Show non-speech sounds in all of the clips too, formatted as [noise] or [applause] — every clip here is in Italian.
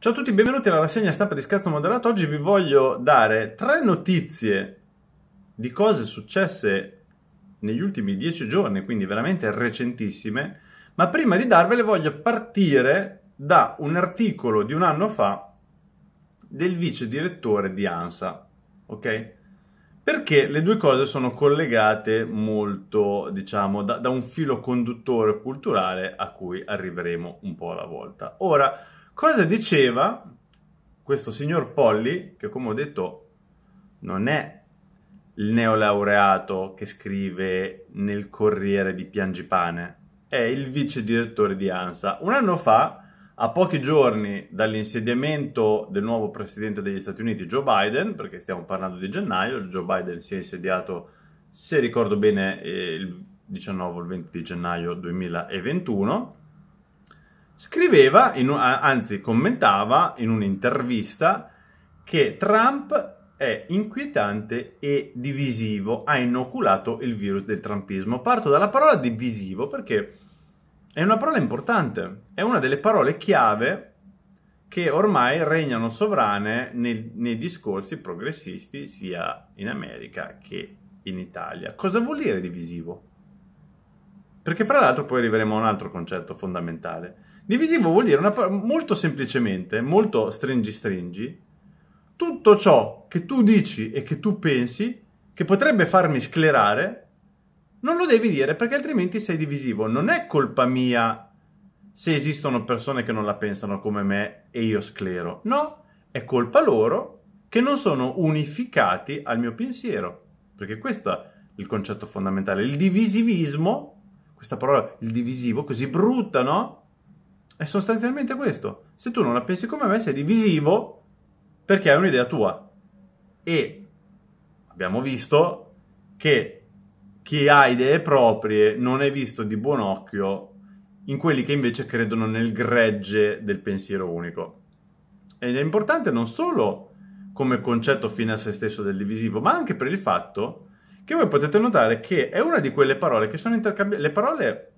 Ciao a tutti, benvenuti alla rassegna stampa di Scherzo Moderato. Oggi vi voglio dare tre notizie di cose successe negli ultimi dieci giorni, quindi veramente recentissime. Ma prima di darvele voglio partire da un articolo di un anno fa del vice direttore di ANSA, ok? Perché le due cose sono collegate molto, diciamo, da, da un filo conduttore culturale a cui arriveremo un po' alla volta. Ora, Cosa diceva questo signor Polli, che come ho detto non è il neolaureato che scrive nel Corriere di Piangipane, è il vice direttore di ANSA. Un anno fa, a pochi giorni dall'insediamento del nuovo presidente degli Stati Uniti, Joe Biden, perché stiamo parlando di gennaio, Joe Biden si è insediato, se ricordo bene, eh, il 19 o il 20 di gennaio 2021, scriveva, in, anzi commentava in un'intervista che Trump è inquietante e divisivo, ha inoculato il virus del trumpismo. Parto dalla parola divisivo perché è una parola importante, è una delle parole chiave che ormai regnano sovrane nel, nei discorsi progressisti sia in America che in Italia. Cosa vuol dire divisivo? Perché fra l'altro poi arriveremo a un altro concetto fondamentale. Divisivo vuol dire una, molto semplicemente, molto stringi stringi, tutto ciò che tu dici e che tu pensi che potrebbe farmi sclerare, non lo devi dire perché altrimenti sei divisivo. Non è colpa mia se esistono persone che non la pensano come me e io sclero. No, è colpa loro che non sono unificati al mio pensiero. Perché questo è il concetto fondamentale. Il divisivismo, questa parola, il divisivo, così brutta, no? È sostanzialmente questo. Se tu non la pensi come me, sei divisivo perché hai un'idea tua. E abbiamo visto che chi ha idee proprie non è visto di buon occhio in quelli che invece credono nel gregge del pensiero unico. Ed è importante non solo come concetto fine a se stesso del divisivo, ma anche per il fatto che voi potete notare che è una di quelle parole che sono intercambiate. Le parole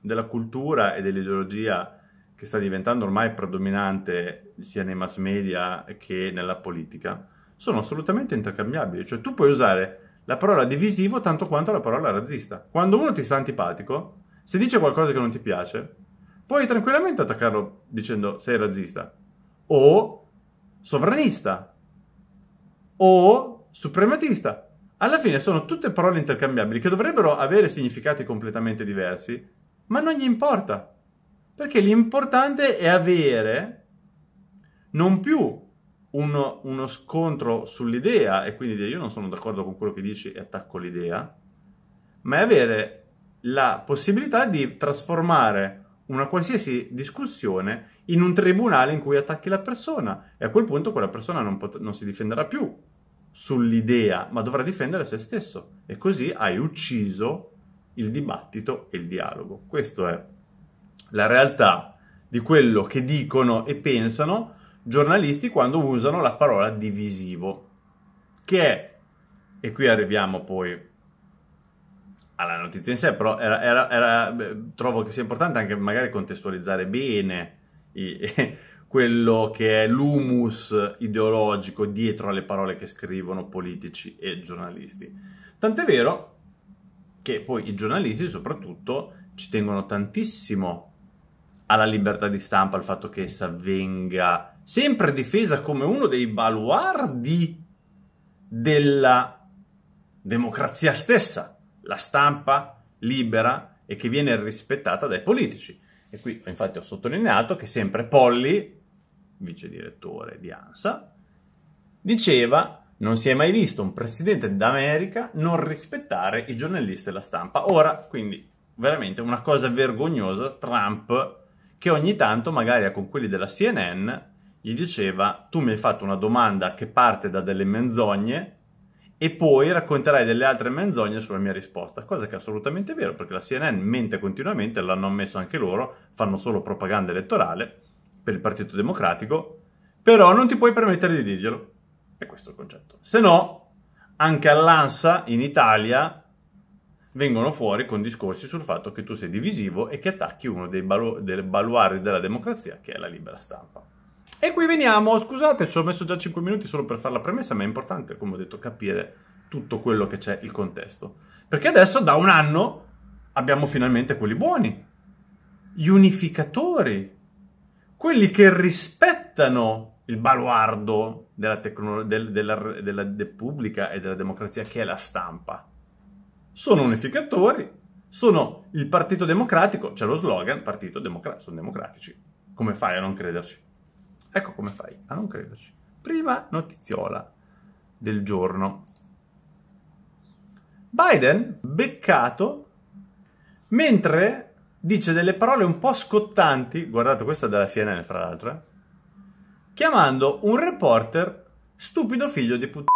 della cultura e dell'ideologia che sta diventando ormai predominante sia nei mass media che nella politica, sono assolutamente intercambiabili. Cioè tu puoi usare la parola divisivo tanto quanto la parola razzista. Quando uno ti sta antipatico, se dice qualcosa che non ti piace, puoi tranquillamente attaccarlo dicendo sei razzista o sovranista o suprematista. Alla fine sono tutte parole intercambiabili che dovrebbero avere significati completamente diversi, ma non gli importa perché l'importante è avere non più uno, uno scontro sull'idea e quindi dire io non sono d'accordo con quello che dici e attacco l'idea, ma è avere la possibilità di trasformare una qualsiasi discussione in un tribunale in cui attacchi la persona e a quel punto quella persona non, pot- non si difenderà più sull'idea, ma dovrà difendere se stesso e così hai ucciso il dibattito e il dialogo. Questo è la realtà di quello che dicono e pensano giornalisti quando usano la parola divisivo, che è, e qui arriviamo poi alla notizia in sé, però era, era, era, trovo che sia importante anche magari contestualizzare bene i, [laughs] quello che è l'humus ideologico dietro alle parole che scrivono politici e giornalisti. Tant'è vero che poi i giornalisti soprattutto ci tengono tantissimo alla libertà di stampa, il fatto che essa venga sempre difesa come uno dei baluardi della democrazia stessa, la stampa libera e che viene rispettata dai politici. E qui infatti ho sottolineato che sempre Polly, vice direttore di ANSA, diceva non si è mai visto un presidente d'America non rispettare i giornalisti e la stampa. Ora, quindi, veramente una cosa vergognosa, Trump che ogni tanto magari con quelli della CNN gli diceva tu mi hai fatto una domanda che parte da delle menzogne e poi racconterai delle altre menzogne sulla mia risposta, cosa che è assolutamente vero perché la CNN mente continuamente, l'hanno ammesso anche loro, fanno solo propaganda elettorale per il Partito Democratico, però non ti puoi permettere di dirglielo. E questo è il concetto. Se no, anche all'ANSA in Italia vengono fuori con discorsi sul fatto che tu sei divisivo e che attacchi uno dei balu- baluardi della democrazia, che è la libera stampa. E qui veniamo, scusate, ci ho messo già 5 minuti solo per fare la premessa, ma è importante, come ho detto, capire tutto quello che c'è, il contesto. Perché adesso da un anno abbiamo finalmente quelli buoni, gli unificatori, quelli che rispettano il baluardo della, tecno- del, della, della, della Repubblica e della democrazia, che è la stampa sono unificatori, sono il Partito Democratico, c'è lo slogan Partito Democratico, sono democratici. Come fai a non crederci? Ecco come fai a non crederci. Prima notiziola del giorno. Biden beccato mentre dice delle parole un po' scottanti, guardate questa è della CNN fra l'altro, eh, chiamando un reporter stupido figlio di puttana.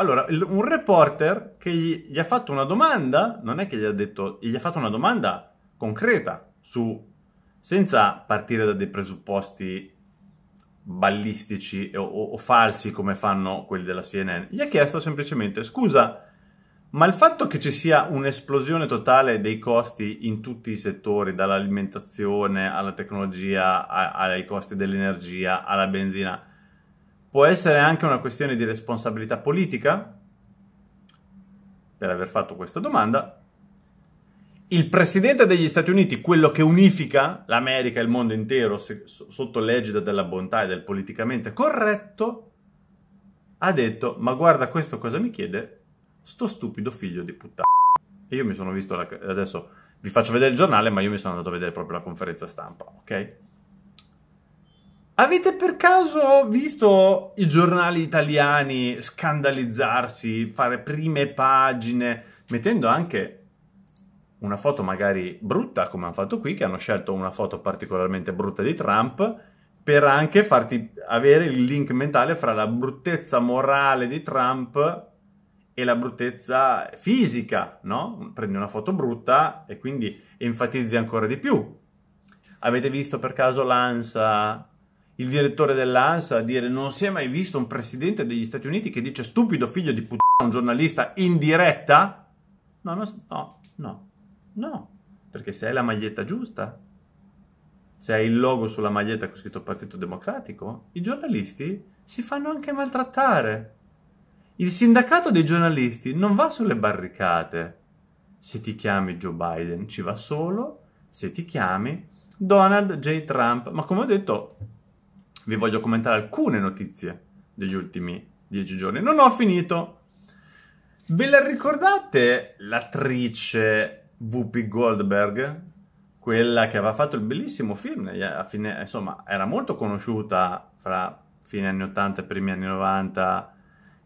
Allora, un reporter che gli, gli, ha fatto una domanda, non è che gli ha detto, gli ha fatto una domanda concreta su, senza partire da dei presupposti ballistici o, o, o falsi come fanno quelli della CNN, gli ha chiesto semplicemente, scusa, ma il fatto che ci sia un'esplosione totale dei costi in tutti i settori, dall'alimentazione alla tecnologia, a, ai costi dell'energia, alla benzina, Può essere anche una questione di responsabilità politica per aver fatto questa domanda. Il presidente degli Stati Uniti, quello che unifica l'America e il mondo intero se, sotto l'egida della bontà e del politicamente corretto, ha detto: Ma guarda, questo cosa mi chiede? Sto stupido figlio di puttana. E io mi sono visto la, adesso vi faccio vedere il giornale, ma io mi sono andato a vedere proprio la conferenza stampa, ok? Avete per caso visto i giornali italiani scandalizzarsi, fare prime pagine, mettendo anche una foto magari brutta, come hanno fatto qui, che hanno scelto una foto particolarmente brutta di Trump, per anche farti avere il link mentale fra la bruttezza morale di Trump e la bruttezza fisica, no? Prendi una foto brutta e quindi enfatizzi ancora di più. Avete visto per caso l'ANSA il direttore dell'ANSA a dire non si è mai visto un presidente degli Stati Uniti che dice stupido figlio di puttana un giornalista in diretta? No, no, no, no, no, perché se hai la maglietta giusta, se hai il logo sulla maglietta con scritto Partito Democratico, i giornalisti si fanno anche maltrattare. Il sindacato dei giornalisti non va sulle barricate. Se ti chiami Joe Biden ci va solo, se ti chiami Donald J. Trump. Ma come ho detto, vi voglio commentare alcune notizie degli ultimi dieci giorni. Non ho finito. Ve la ricordate l'attrice Whoopi Goldberg? Quella che aveva fatto il bellissimo film, eh, fine, insomma, era molto conosciuta fra fine anni 80 e primi anni 90.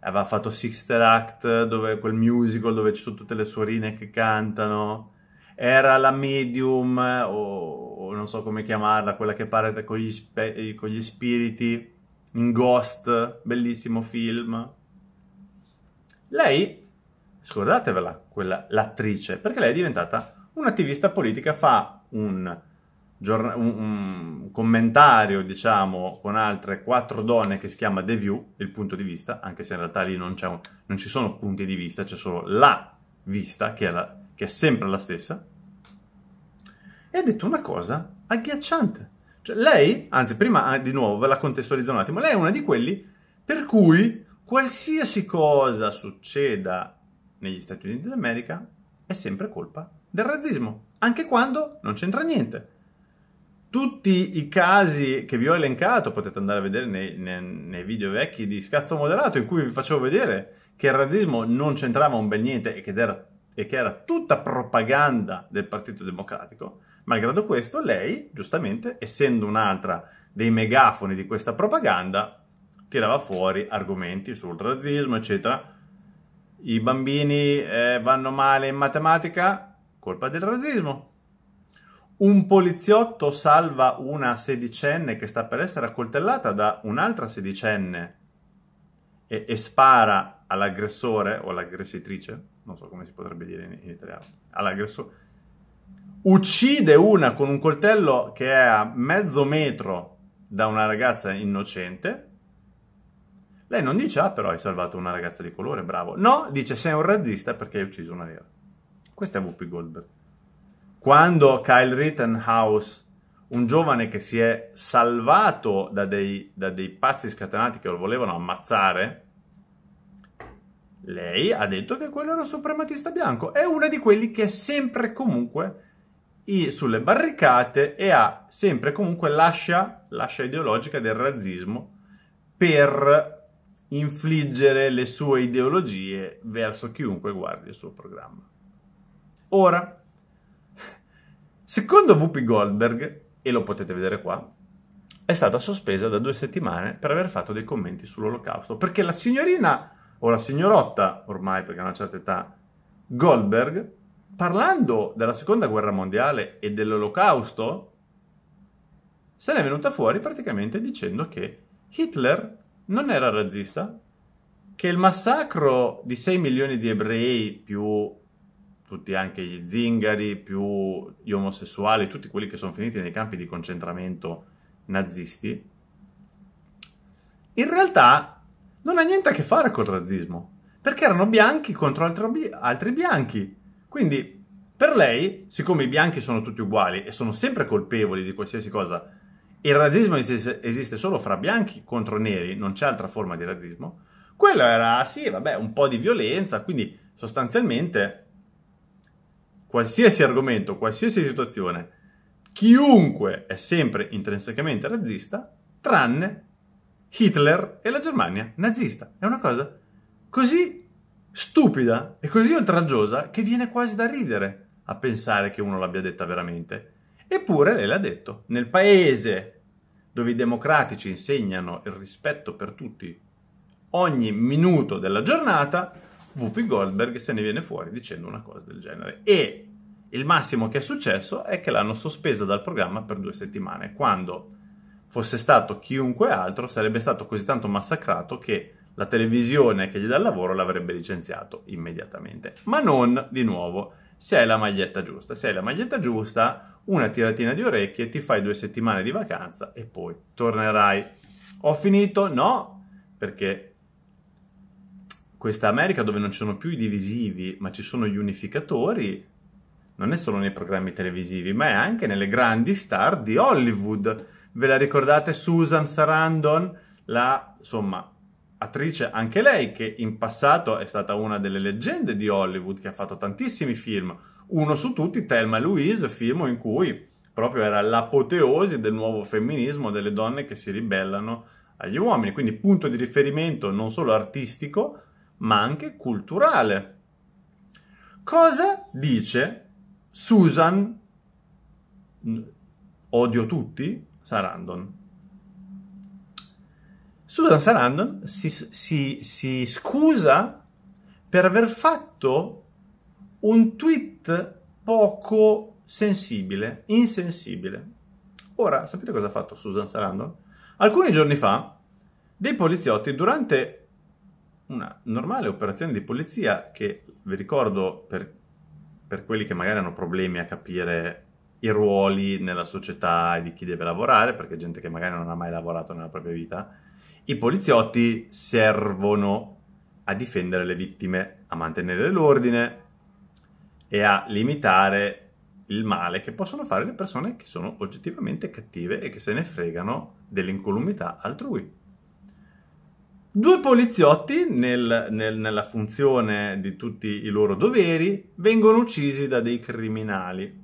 Aveva fatto Sixter Act, dove, quel musical dove ci sono tutte le suorine che cantano era la medium o, o non so come chiamarla, quella che parla con gli, eh, con gli spiriti in Ghost, bellissimo film. Lei, scordatevela, quella, l'attrice, perché lei è diventata un'attivista politica, fa un, giorn- un, commentario, diciamo, con altre quattro donne che si chiama The View, il punto di vista, anche se in realtà lì non, un, non ci sono punti di vista, c'è solo la vista, che è la, che è sempre la stessa, e ha detto una cosa agghiacciante. Cioè, lei, anzi, prima ah, di nuovo ve la contestualizzo un attimo, lei è una di quelli per cui qualsiasi cosa succeda negli Stati Uniti d'America è sempre colpa del razzismo, anche quando non c'entra niente. Tutti i casi che vi ho elencato potete andare a vedere nei, nei, nei video vecchi di Scazzo Moderato in cui vi facevo vedere che il razzismo non c'entrava un bel niente e che era e che era tutta propaganda del Partito Democratico, malgrado questo lei, giustamente, essendo un'altra dei megafoni di questa propaganda, tirava fuori argomenti sul razzismo, eccetera. I bambini eh, vanno male in matematica, colpa del razzismo. Un poliziotto salva una sedicenne che sta per essere accoltellata da un'altra sedicenne e, e spara all'aggressore o all'aggressitrice non so come si potrebbe dire in, italiano, all'aggressore, uccide una con un coltello che è a mezzo metro da una ragazza innocente, lei non dice, ah però hai salvato una ragazza di colore, bravo. No, dice, sei un razzista perché hai ucciso una nera. Questa è Whoopi Goldberg. Quando Kyle Rittenhouse un giovane che si è salvato da dei, da dei, pazzi scatenati che lo volevano ammazzare, lei ha detto che quello era un suprematista bianco, è una di quelli che è sempre comunque sulle barricate e ha sempre comunque l'ascia, l'ascia ideologica del razzismo per infliggere le sue ideologie verso chiunque guardi il suo programma. Ora, secondo Whoopi Goldberg, e lo potete vedere qua, è stata sospesa da due settimane per aver fatto dei commenti sull'olocausto, perché la signorina o la signorotta, ormai perché ha una certa età, Goldberg, parlando della seconda guerra mondiale e dell'olocausto, se ne è venuta fuori praticamente dicendo che Hitler non era razzista, che il massacro di 6 milioni di ebrei più tutti anche gli zingari, più gli omosessuali, tutti quelli che sono finiti nei campi di concentramento nazisti, in realtà non ha niente a che fare col razzismo, perché erano bianchi contro altri, altri bianchi. Quindi, per lei, siccome i bianchi sono tutti uguali e sono sempre colpevoli di qualsiasi cosa, il razzismo esiste, esiste solo fra bianchi contro neri, non c'è altra forma di razzismo, quello era, sì, vabbè, un po' di violenza, quindi sostanzialmente qualsiasi argomento, qualsiasi situazione, chiunque è sempre intrinsecamente razzista, tranne Hitler e la Germania nazista. È una cosa così stupida e così oltraggiosa che viene quasi da ridere a pensare che uno l'abbia detta veramente. Eppure lei l'ha detto. Nel paese dove i democratici insegnano il rispetto per tutti ogni minuto della giornata, Whoopi Goldberg se ne viene fuori dicendo una cosa del genere. E il massimo che è successo è che l'hanno sospesa dal programma per due settimane, quando fosse stato chiunque altro, sarebbe stato così tanto massacrato che la televisione che gli dà il lavoro l'avrebbe licenziato immediatamente. Ma non, di nuovo, se hai la maglietta giusta. Se hai la maglietta giusta, una tiratina di orecchie, ti fai due settimane di vacanza e poi tornerai. Ho finito? No, perché questa America dove non ci sono più i divisivi, ma ci sono gli unificatori, non è solo nei programmi televisivi, ma è anche nelle grandi star di Hollywood Ve la ricordate Susan Sarandon, la insomma, attrice anche lei che in passato è stata una delle leggende di Hollywood, che ha fatto tantissimi film, uno su tutti Thelma Louise, film in cui proprio era l'apoteosi del nuovo femminismo, delle donne che si ribellano agli uomini, quindi punto di riferimento non solo artistico, ma anche culturale. Cosa dice Susan? Odio tutti, Sarandon. Susan Sarandon si, si, si scusa per aver fatto un tweet poco sensibile, insensibile. Ora, sapete cosa ha fatto Susan Sarandon? Alcuni giorni fa, dei poliziotti, durante una normale operazione di polizia, che vi ricordo per, per quelli che magari hanno problemi a capire i ruoli nella società e di chi deve lavorare, perché gente che magari non ha mai lavorato nella propria vita. I poliziotti servono a difendere le vittime, a mantenere l'ordine e a limitare il male che possono fare le persone che sono oggettivamente cattive e che se ne fregano dell'incolumità altrui. Due poliziotti, nel, nel, nella funzione di tutti i loro doveri, vengono uccisi da dei criminali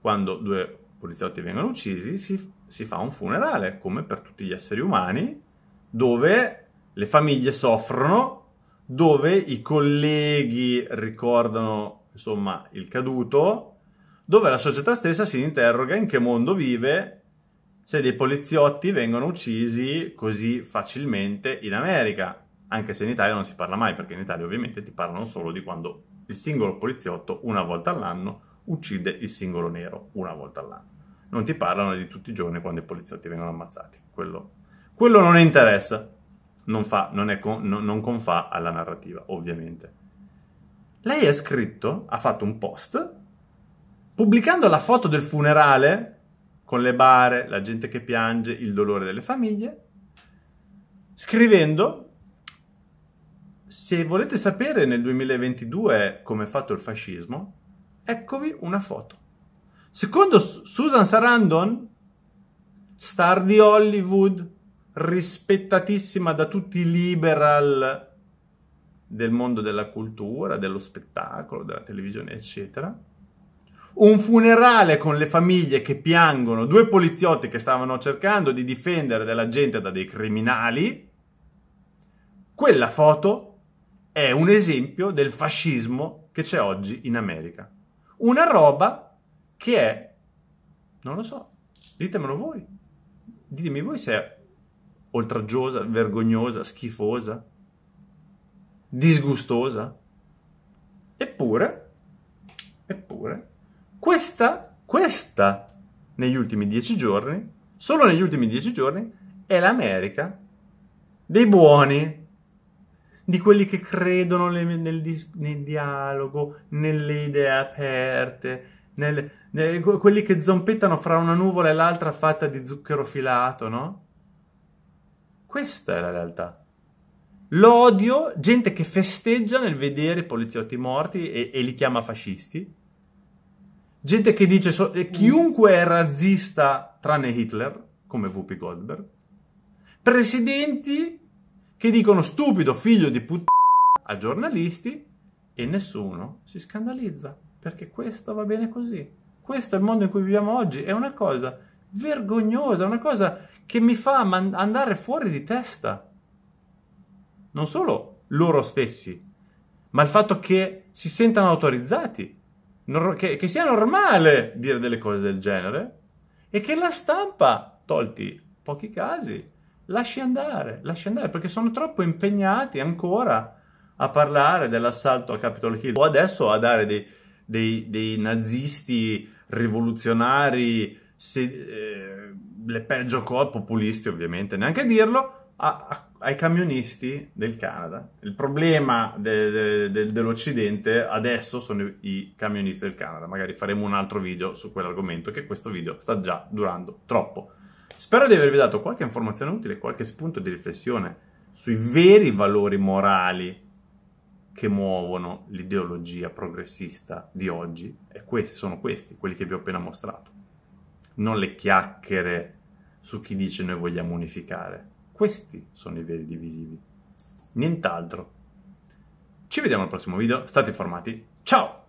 quando due poliziotti vengono uccisi si, si fa un funerale, come per tutti gli esseri umani, dove le famiglie soffrono, dove i colleghi ricordano insomma il caduto, dove la società stessa si interroga in che mondo vive se dei poliziotti vengono uccisi così facilmente in America, anche se in Italia non si parla mai, perché in Italia ovviamente ti parlano solo di quando il singolo poliziotto una volta all'anno uccide il singolo nero una volta all'anno. Non ti parlano di tutti i giorni quando i poliziotti vengono ammazzati. Quello, quello non interessa. Non, fa, non, con, non, non confà alla narrativa, ovviamente. Lei ha scritto, ha fatto un post pubblicando la foto del funerale con le bare, la gente che piange, il dolore delle famiglie, scrivendo se volete sapere nel 2022 come è fatto il fascismo, Eccovi una foto. Secondo Susan Sarandon, star di Hollywood, rispettatissima da tutti i liberal del mondo della cultura, dello spettacolo, della televisione, eccetera. Un funerale con le famiglie che piangono, due poliziotti che stavano cercando di difendere della gente da dei criminali. Quella foto è un esempio del fascismo che c'è oggi in America una roba che è, non lo so, ditemelo voi, ditemi voi se è oltraggiosa, vergognosa, schifosa, disgustosa. Eppure, eppure, questa, questa, negli ultimi dieci giorni, solo negli ultimi dieci giorni, è l'America dei buoni di quelli che credono nel, nel, nel dialogo, nelle idee aperte, nel, quelli che zompettano fra una nuvola e l'altra fatta di zucchero filato, no? Questa è la realtà. L'odio, gente che festeggia nel vedere poliziotti morti e, e li chiama fascisti, gente che dice so- chiunque è razzista tranne Hitler, come Whoopi Goldberg, presidenti che dicono stupido figlio di puttana a giornalisti e nessuno si scandalizza perché questo va bene così. Questo è il mondo in cui viviamo oggi, è una cosa vergognosa, una cosa che mi fa man- andare fuori di testa. Non solo loro stessi, ma il fatto che si sentano autorizzati, che, che sia normale dire delle cose del genere e che la stampa, tolti pochi casi, lasci andare, lasci andare, perché sono troppo impegnati ancora a parlare dell'assalto a Capitol Hill o adesso a dare dei, dei, dei nazisti rivoluzionari, se, eh, le peggio cose, populisti ovviamente, neanche dirlo, a, a, ai camionisti del Canada. Il problema de, de, de, dell'Occidente adesso sono i, i camionisti del Canada. Magari faremo un altro video su quell'argomento, che questo video sta già durando troppo. Spero di avervi dato qualche informazione utile, qualche spunto di riflessione sui veri valori morali che muovono l'ideologia progressista di oggi e questi sono questi, quelli che vi ho appena mostrato. Non le chiacchiere su chi dice noi vogliamo unificare. Questi sono i veri divisivi. Nient'altro. Ci vediamo al prossimo video, state informati. Ciao!